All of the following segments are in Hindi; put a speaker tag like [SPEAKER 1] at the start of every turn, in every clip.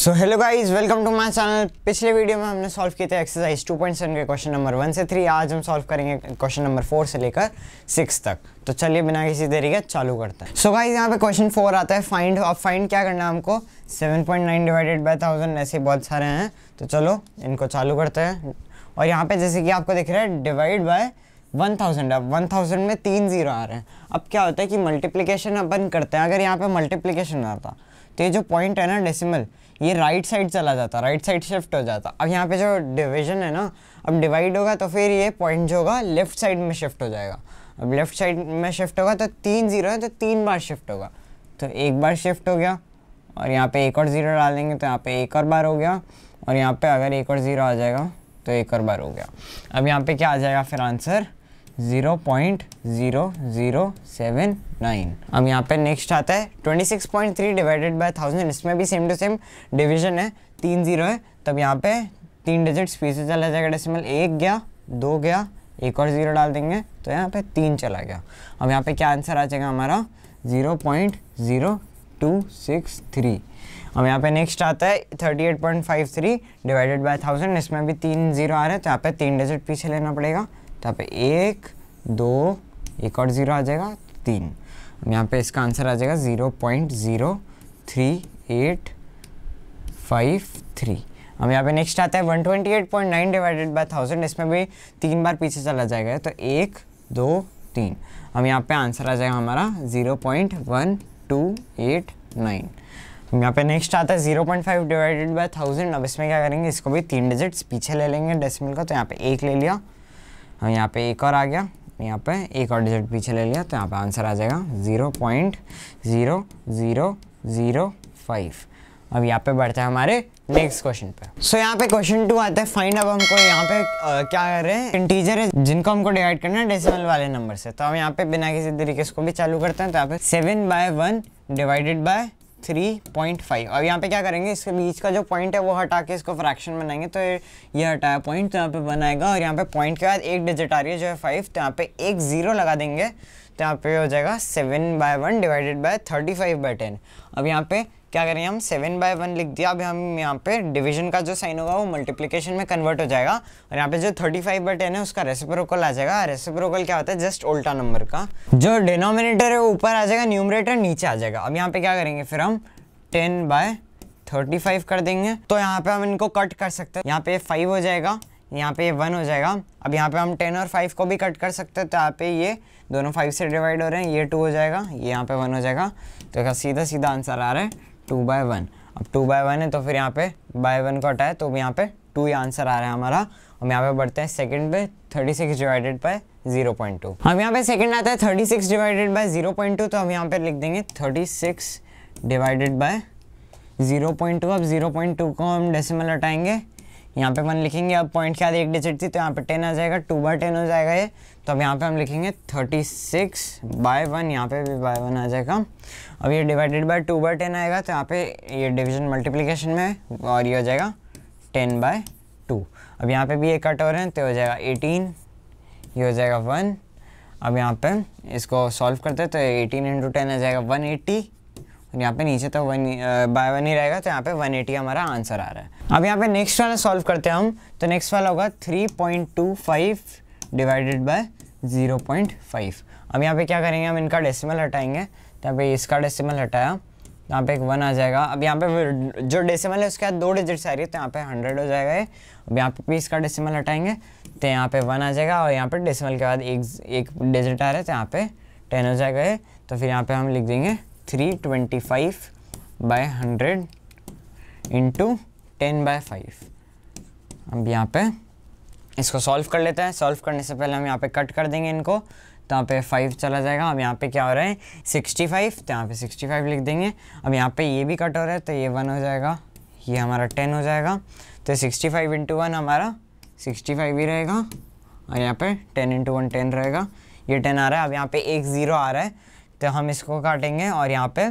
[SPEAKER 1] so hello guys welcome to my channel पिछले वीडियो में हमने सॉल्व किए थे एक्सरसाइज 2.7 के क्वेश्चन नंबर वन से थ्री आज हम सॉल्व करेंगे क्वेश्चन नंबर फोर से लेकर सिक्स तक तो चलिए बिना किसी देरी के चालू करते हैं सो गाइस यहाँ पे क्वेश्चन फोर आता है फाइंड अब फाइंड क्या करना है हमको 7.9 डिवाइडेड बाई थाउजेंड ऐसे बहुत सारे हैं तो चलो इनको चालू करते हैं और यहाँ पर जैसे कि आपको दिख रहा है डिवाइड बाय वन थाउजेंड अब वन थाउजेंड में तीन जीरो आ रहे हैं अब क्या होता है कि मल्टीप्लीकेशन अपन करते हैं अगर यहाँ पर मल्टीप्लीकेशन आता है तो ये जो पॉइंट है ना डेसिमल ये राइट साइड चला जाता राइट साइड शिफ्ट हो जाता अब यहाँ पे जो डिवीजन है ना अब डिवाइड होगा तो फिर ये पॉइंट जो होगा लेफ्ट साइड में शिफ्ट हो जाएगा अब लेफ्ट साइड में शिफ्ट होगा तो तीन जीरो है तो तीन बार शिफ्ट होगा तो एक बार शिफ्ट हो गया और यहाँ पे एक और ज़ीरो डाल देंगे तो यहाँ पे एक और बार हो गया और यहाँ पे अगर एक और ज़ीरो आ जाएगा तो एक और बार हो गया अब यहाँ पे क्या आ जाएगा फिर आंसर 0.0079 अब यहाँ पे नेक्स्ट आता है 26.3 डिवाइडेड बाय थाउजेंड इसमें भी सेम टू सेम डिवीजन है तीन जीरो है तब यहाँ पे तीन डिजिट्स पीछे चला जाएगा डेसिमल एक गया दो गया एक और ज़ीरो डाल देंगे तो यहाँ पे तीन चला गया अब यहाँ पे क्या आंसर आ जाएगा हमारा 0.0263 अब यहाँ पे नेक्स्ट आता है 38.53 डिवाइडेड बाय थाउजेंड इसमें भी तीन जीरो आ रहे हैं तो यहाँ पे तीन डिजिट पीछे लेना पड़ेगा यहाँ एक दो एक और ज़ीरो आ जाएगा तीन अब यहाँ पे इसका आंसर आ जाएगा zero point zero three eight five three अब यहाँ पे नेक्स्ट आता है one twenty eight point nine divided by thousand इसमें भी तीन बार पीछे चला जाएगा तो एक दो तीन अब यहाँ पे आंसर आ जाएगा हमारा zero point one two eight nine यहाँ पे नेक्स्ट आता है zero point five divided by thousand अब इसमें क्या करेंगे इसको भी तीन डिजिट्स पीछे ले लेंगे डेसिमल का तो यहाँ पे एक ले लिया हाँ यहाँ पे एक और आ गया यहाँ पे एक और डिजिट पीछे ले लिया तो यहाँ पे आंसर आ जाएगा zero point zero zero zero five अब यहाँ पे बढ़ते हैं हमारे नेक्स्ट क्वेश्चन पे सो so, यहाँ पे क्वेश्चन टू आता है फाइंड अब हमको यहाँ पे आ, क्या कर रहे हैं इंटीजर है जिनको हमको डिवाइड करना है डेसिमल वाले नंबर से तो हम यहाँ पे बिना किसी तरीके से भी चालू करते हैं तो यहाँ पे seven by one divided by three point five अब यहाँ पे क्या करेंगे इसके बीच का जो पॉइंट है वो हटा के इसको फ्रैक्शन बनाएंगे तो ये हटाया पॉइंट तो यहाँ पे बनाएगा और यहाँ पे पॉइंट के बाद एक डिजिट आ रही है जो है फाइव तो यहाँ पे एक ज़ीरो लगा देंगे तो यहाँ पे हो जाएगा seven by one divided by thirty five by ten अब यहाँ पे क्या करें हम सेवन बाय वन लिख दिया अभी हम यहाँ पे डिवीजन का जो साइन होगा वो मल्टीप्लिकेशन में कन्वर्ट हो जाएगा और यहाँ पे जो थर्टी फाइव बाई टेन है उसका रेसिप्रोकल आ जाएगा रेसिप्रोकल क्या होता है जस्ट उल्टा नंबर का जो डिनोमिनेटर है वो ऊपर आ जाएगा न्यूमरेटर नीचे आ जाएगा अब यहाँ पे क्या करेंगे फिर हम टेन बाय थर्टी फाइव कर देंगे तो यहाँ पे हम इनको कट कर सकते हैं यहाँ पे फाइव हो जाएगा यहाँ पे वन हो जाएगा अब यहाँ पे हम टेन और फाइव को भी कट कर सकते हैं तो यहाँ पे ये दोनों फाइव से डिवाइड हो रहे हैं ये टू हो जाएगा ये यहाँ पे वन हो जाएगा तो सीधा सीधा आंसर आ रहा है टू बाय वन अब टू बाय वन है तो फिर यहाँ पे बाय वन को हटाए तो यहाँ पे टू ही आंसर आ रहा है हमारा हम यहाँ पे बढ़ते हैं सेकंड पे six divided by zero point two अब यहाँ पे सेकंड आता है thirty six divided by zero point two तो हम यहाँ पे लिख देंगे thirty six divided by zero point two अब जीरो पॉइंट टू को हम डेसिमल हटाएंगे यहाँ पे अपन लिखेंगे अब पॉइंट के आधे एक डिजिट थी तो यहाँ पे टेन आ जाएगा टू बाई टेन हो जाएगा ये तो अब यहाँ पे हम लिखेंगे थर्टी सिक्स बाय वन यहाँ पे भी बाय वन आ जाएगा अब ये divided by two by ten आएगा तो यहाँ पे ये डिवीजन मल्टीप्लीकेशन में है और ये हो जाएगा टेन बाय टू अब यहाँ पे भी ये कट हो रहे हैं तो हो जाएगा एटीन ये हो जाएगा वन अब यहाँ पे इसको सॉल्व करते हैं तो एटीन इंटू टेन आ जाएगा वन एट्टी और यहाँ पर नीचे तो वन बाय वन ही रहेगा तो यहाँ पर वन एटी हमारा आंसर आ रहा है अब यहाँ पे नेक्स्ट वाला सॉल्व करते हैं हम तो नेक्स्ट वाला होगा three point two five divided by zero point five अब यहाँ पे क्या करेंगे हम इनका डेसिमल हटाएंगे तो यहाँ पे इसका डेसिमल हटाया यहाँ पे एक वन आ जाएगा अब यहाँ पे जो डेसिमल है उसके बाद दो डिजिट्स आ रही है तो यहाँ पे हंड्रेड हो जाएगा ये अब यहाँ पे भी इसका डेसिमल हटाएंगे तो यहाँ पे वन आ जाएगा और यहाँ पे डेसिमल के बाद एक एक डिजिट आ रहा है तो यहाँ पे टेन हो जाएगा ये तो फिर यहाँ पे हम लिख देंगे three twenty five by hundred into ten by five अब यहाँ पे इसको सॉल्व कर लेते हैं सॉल्व करने से पहले हम यहाँ पे कट कर देंगे इनको तो यहाँ पे फाइव चला जाएगा अब यहाँ पे क्या हो रहा है सिक्सटी फाइव तो यहाँ पे सिक्सटी फाइव लिख देंगे अब यहाँ पे ये भी कट हो रहा है तो ये वन हो जाएगा ये हमारा टेन हो जाएगा तो सिक्सटी फाइव इंटू वन हमारा सिक्सटी फाइव ही रहेगा और यहाँ पे टेन इंटू वन टेन रहेगा ये टेन आ रहा है अब यहाँ पे एक ज़ीरो आ रहा है तो हम इसको काटेंगे और यहाँ पे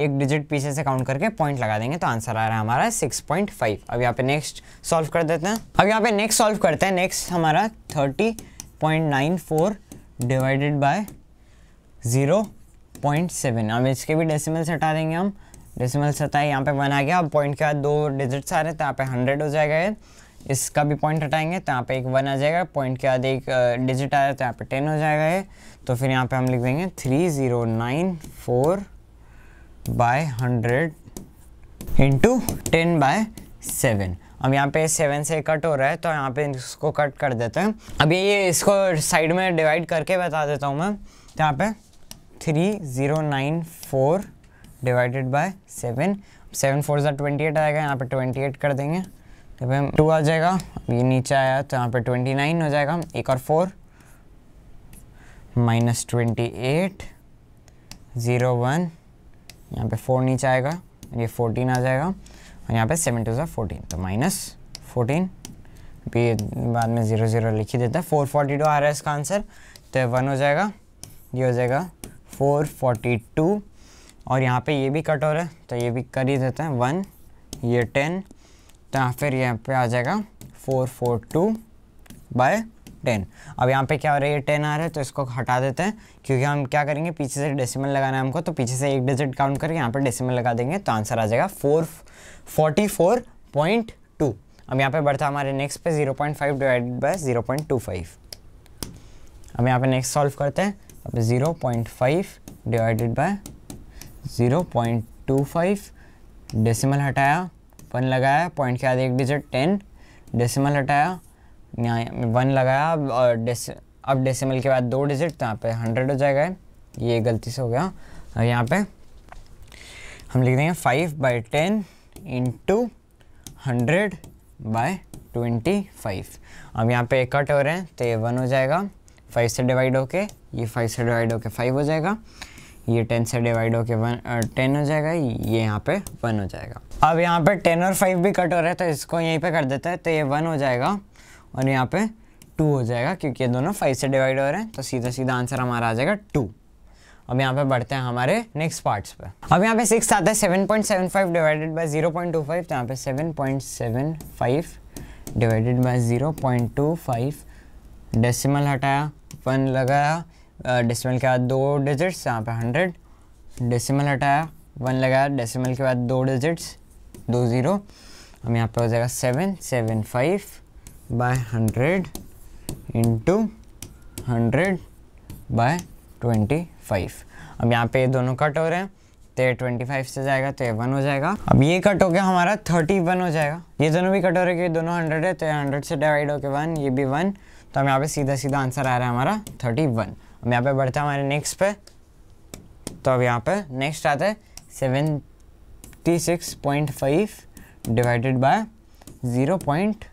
[SPEAKER 1] एक डिजिट पीछे से काउंट करके पॉइंट लगा देंगे तो आंसर आ रहा है हमारा 6.5 अब यहाँ पे नेक्स्ट सॉल्व कर देते हैं अब यहाँ पे नेक्स्ट सॉल्व करते हैं नेक्स्ट हमारा 30.94 डिवाइडेड बाय 0.7 अब इसके भी डेसिमल्स हटा देंगे हम डेसिमल्स हटाए यहाँ पे वन आ गया अब पॉइंट के बाद दो डिजिट्स आ रहे हैं तो यहाँ पे हंड्रेड हो जाएगा इसका भी पॉइंट हटाएंगे तो यहाँ पे एक वन आ जाएगा पॉइंट के बाद एक डिजिट आया तो यहाँ पे टेन हो जाएगा ये तो फिर यहाँ पे हम लिख देंगे three zero nine four by hundred into ten by seven अब यहाँ पे सेवन से कट हो रहा है तो यहाँ पे इसको कट कर देते हैं अभी ये इसको साइड में डिवाइड करके बता देता हूँ मैं तो यहाँ पे three zero nine four divided by seven seven four ज़ा ट्वेंटी एट आएगा यहाँ पे ट्वेंटी एट कर देंगे तो फिर टू आ जाएगा अब ये नीचे आया तो यहाँ पे ट्वेंटी नाइन हो जाएगा एक और four minus twenty eight zero one यहाँ पे फोर नीचे आएगा ये फोर्टीन आ जाएगा और यहाँ पे सेवन टू ज़ा फोर्टीन तो माइनस फोर्टीन भी बाद में ज़ीरो ज़ीरो लिख ही देता है फोर फोर्टी टू आ रहा है इसका आंसर तो वन हो जाएगा ये हो जाएगा फोर फोर्टी टू और यहाँ पे ये भी कट हो रहा है तो ये भी कर ही देते हैं वन ये टेन तो फिर यहाँ पे आ जाएगा four four two by ten अब यहाँ पे क्या हो रहा है ये टेन आ रहा है तो इसको हटा देते हैं क्योंकि हम क्या करेंगे पीछे से डेसिमल लगाना है हमको तो पीछे से एक डिजिट काउंट करके यहाँ पर डेसिमल लगा देंगे तो आंसर आ जाएगा four forty four point two अब यहाँ पर बढ़ता हमारे नेक्स्ट पे zero point five divide by zero point two five अब यहाँ पर नेक्स्ट सॉल्व करते हैं अब zero point five divided by zero point two five decimal हटाया वन लगाया पॉइंट के आधे एक डिजिट टेन डेसिमल हटाया यहाँ वन लगाया और डेस अब डेसिमल के बाद दो डिजिट तो यहाँ पे हंड्रेड हो जाएगा ये गलती से हो गया और यहाँ पे हम लिख देंगे five by ten into hundred by twenty five अब यहाँ पे कट हो रहे हैं तो ये वन हो जाएगा फाइव से डिवाइड होके ये फाइव से डिवाइड होके फाइव हो जाएगा ये टेन से डिवाइड होके वन टेन हो जाएगा ये यहाँ पे वन हो जाएगा अब यहाँ पे टेन और फाइव भी कट हो रहा है तो इसको यहीं पे कर देते हैं तो ये वन हो जाएगा और यहाँ पे टू हो जाएगा क्योंकि ये दोनों फाइव से डिवाइड हो रहे हैं तो सीधा सीधा आंसर हमारा आ जाएगा टू अब यहाँ पे बढ़ते हैं हमारे नेक्स्ट पार्ट्स पे अब यहाँ पे सिक्स आता है seven point seven five divided by zero point two five तो यहाँ पे seven point seven five divided by zero point two five decimal हटाया वन लगाया डेसीमल के बाद दो डिजिट्स यहाँ पे हंड्रेड डेसीमल हटाया वन लगाया डेसीमल के बाद दो डिजिट्स दो ज़ीरो अब यहाँ पे हो जाएगा seven seven five by 100 into 100 by 25 अब यहाँ पे ये दोनों कट हो रहे हैं तो ये 25 से जाएगा तो ये वन हो जाएगा अब ये कट गया हमारा 31 हो जाएगा ये दोनों भी कट हो रहे कि दोनों 100 है तो ये 100 से डिवाइड होके वन ये भी वन तो हम यहाँ पे सीधा सीधा आंसर आ रहा है हमारा 31 अब यहाँ पे बढ़ते हैं हमारे नेक्स्ट पे तो अब यहाँ पे नेक्स्ट आता है seventy six point five divided by zero point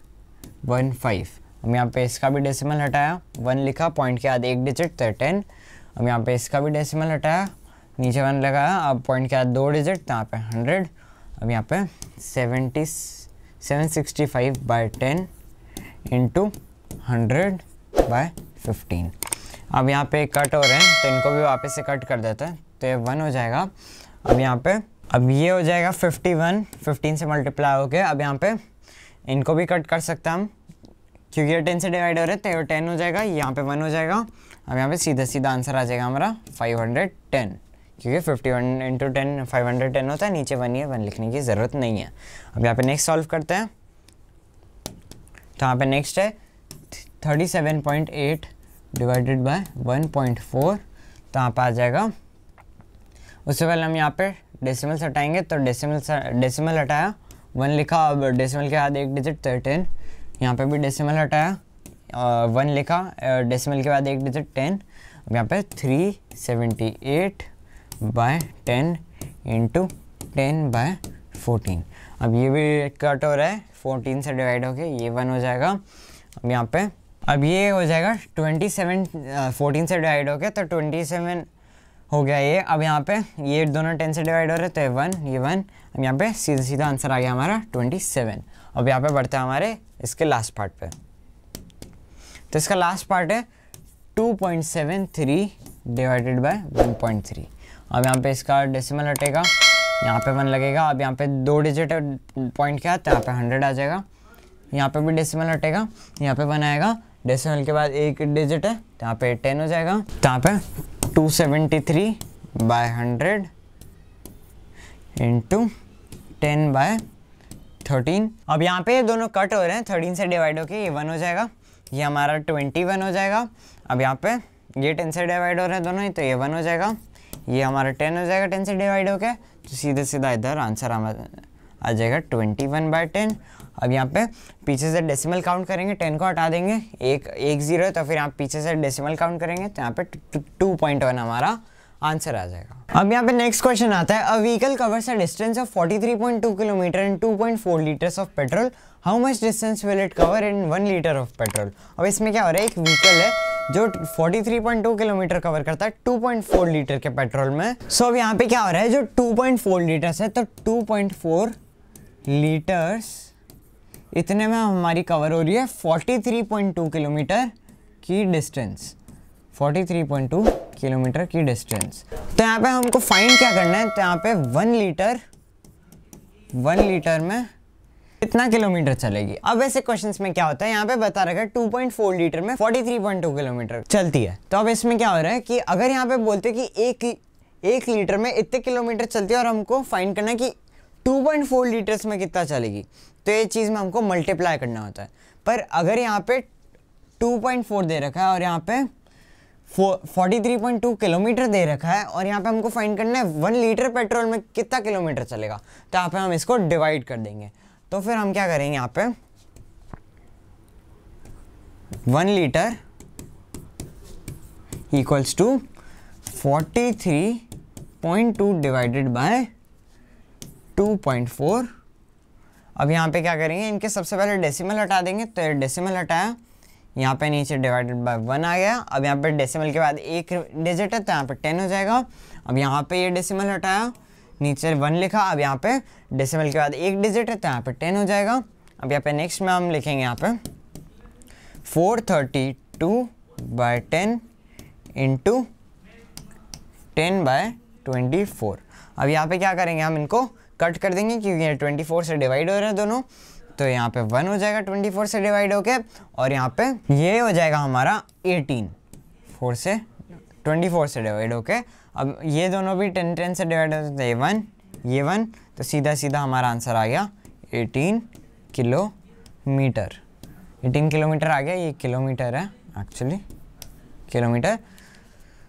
[SPEAKER 1] one five हम यहाँ पे इसका भी डेसिमल हटाया वन लिखा पॉइंट के बाद एक डिजिट तो टेन हम यहाँ पे इसका भी डेसिमल हटाया नीचे वन लगाया अब पॉइंट के बाद दो डिजिट तो यहाँ पे हंड्रेड अब यहाँ पे seventy seven sixty five by ten into hundred by fifteen अब यहाँ पे कट हो रहे हैं तो इनको भी वापस से कट कर देते हैं तो ये वन हो जाएगा अब यहाँ पे अब ये हो जाएगा फिफ्टी वन फिफ्टीन से मल्टीप्लाई होके अब यहाँ पे इनको भी कट कर सकते हैं हम क्योंकि ये टेन से डिवाइड हो रहे थे तो टेन हो जाएगा यहाँ पे वन हो जाएगा अब यहाँ पे सीधा सीधा आंसर आ जाएगा हमारा फाइव हंड्रेड टेन क्योंकि fifty one into ten five hundred ten होता है नीचे वन ये वन लिखने की ज़रूरत नहीं है अब यहाँ पे नेक्स्ट सॉल्व करते हैं तो यहाँ पे नेक्स्ट है thirty seven point eight divided by one point four तो यहाँ पर आ जाएगा उससे पहले हम यहाँ पे डेसिमल्स हटाएंगे तो डेसिमल डेसिमल हटाया वन लिखा अब डेसिमल के बाद एक डिजिट थर्टीन यहाँ पे भी डेसिमल हटाया वन लिखा डेसिमल के बाद एक डिजिट टेन यहाँ पे three seventy eight by ten into ten by fourteen अब ये भी कट हो रहा है फोर्टीन से डिवाइड होके ये वन हो जाएगा अब यहाँ पे अब ये हो जाएगा ट्वेंटी सेवन फोर्टीन से डिवाइड होके तो ट्वेंटी सेवन हो गया ये अब यहाँ पे ये दोनों टेन से डिवाइड हो रहे तो वन ये वन अब यहाँ पे सीधा सीधा आंसर आ गया हमारा ट्वेंटी सेवन अब यहाँ पे बढ़ते हैं हमारे इसके लास्ट पार्ट पे तो इसका लास्ट पार्ट है 2.73 डिवाइडेड बाय 1.3 अब यहाँ पे इसका डेसिमल हटेगा यहाँ पे वन लगेगा अब यहाँ पे दो डिजिट पॉइंट क्या आता है तो यहाँ पे हंड्रेड आ जाएगा यहाँ पे भी डेसिमल हटेगा यहाँ पे वन आएगा डेसिमल के बाद एक डिजिट है तो यहाँ पे टेन हो जाएगा तो यहाँ पे 273 seventy three by hundred into ten by thirteen अब यहाँ पे दोनों कट हो रहे हैं थर्टीन से डिवाइड होके ये वन हो जाएगा ये हमारा ट्वेंटी वन हो जाएगा अब यहाँ पे ये टेन से डिवाइड हो रहे हैं दोनों ही तो ये वन हो जाएगा ये हमारा टेन हो जाएगा टेन से डिवाइड होके तो सीधे सीधा इधर आंसर आ जाएगा ट्वेंटी वन बाय टेन अब यहाँ पे पीछे से डेसिमल काउंट करेंगे टेन को हटा देंगे एक एक जीरो तो फिर आप पीछे से डेसिमल काउंट करेंगे तो यहाँ पे टू पॉइंट वन हमारा आंसर आ जाएगा अब यहाँ पे नेक्स्ट क्वेश्चन आता है a vehicle covers a distance of 43.2 kilometre and 2.4 litres of petrol how much distance will it cover in one litre of petrol अब इसमें क्या हो रहा है एक व्हीकल है जो 43.2 किलोमीटर कवर करता है 2.4 लीटर के पेट्रोल में सो so, अब यहाँ पे क्या हो रहा है जो 2.4 लीटर्स है तो 2.4 लीटर्स इतने में हमारी कवर हो रही है 43.2 किलोमीटर की डिस्टेंस 43.2 किलोमीटर की डिस्टेंस तो यहाँ पे हमको फाइंड क्या करना है तो यहाँ पे वन लीटर वन लीटर में कितना किलोमीटर चलेगी अब ऐसे क्वेश्चन में क्या होता है यहाँ पे बता रखा है 2.4 लीटर में 43.2 किलोमीटर चलती है तो अब इसमें क्या हो रहा है कि अगर यहाँ पे बोलते कि एक एक लीटर में इतने किलोमीटर चलती है और हमको फाइन करना है कि 2.4 लीटर्स में कितना चलेगी तो ये चीज़ में हमको मल्टीप्लाई करना होता है पर अगर यहाँ पे 2.4 दे रखा है और यहाँ पे forty three point two kilometre दे रखा है और यहाँ पे हमको फाइंड करना है वन लीटर पेट्रोल में कितना किलोमीटर चलेगा तो यहाँ पे हम इसको डिवाइड कर देंगे तो फिर हम क्या करेंगे यहाँ पे one litre equals to forty three point two divided by two point four अब यहाँ पे क्या करेंगे इनके सबसे पहले डेसिमल हटा देंगे तो डेसिमल हटाया यहाँ पे नीचे डिवाइडेड बाय वन आ गया अब यहाँ पे डेसिमल के बाद एक डिजिट है तो यहाँ पे टेन हो जाएगा अब यहाँ पे ये डेसिमल हटाया नीचे वन लिखा अब यहाँ पे डेसिमल के बाद एक डिजिट है तो यहाँ पे टेन हो जाएगा अब यहाँ पे नेक्स्ट में हम लिखेंगे यहाँ पे four thirty two by ten into ten by twenty four अब यहाँ पे क्या करेंगे हम इनको कट कर देंगे क्योंकि ये ट्वेंटी फोर से डिवाइड हो रहे हैं दोनों तो यहाँ पे वन हो जाएगा ट्वेंटी फोर से डिवाइड होके और यहाँ पे ये हो जाएगा हमारा एटीन फोर से ट्वेंटी फोर से डिवाइड होके अब ये दोनों भी टेन टेन से डिवाइड होते ये वन ये वन तो सीधा सीधा हमारा आंसर आ गया एटीन किलोमीटर एटीन किलोमीटर आ गया ये किलोमीटर है actually kilometre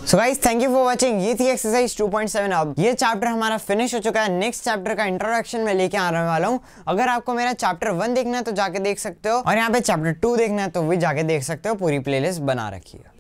[SPEAKER 1] so guys thank you for watching ये थी एक्सरसाइज 2.7 अब ये चैप्टर हमारा फिनिश हो चुका है नेक्स्ट चैप्टर का इंट्रोडक्शन मैं लेके आने वाला हूँ अगर आपको मेरा चैप्टर वन देखना है तो जाके देख सकते हो और यहाँ पे चैप्टर टू देखना है तो भी जाके देख सकते हो पूरी प्लेलिस्ट बना रखी